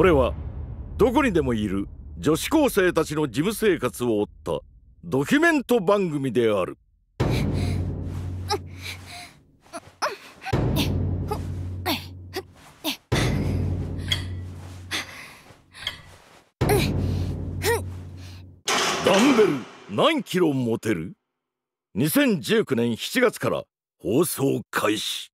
これはどこにでもいる女子高生たちの事務生活を追ったドキュメント番組である。ダンベル何キロ持てる2019年7月から放送開始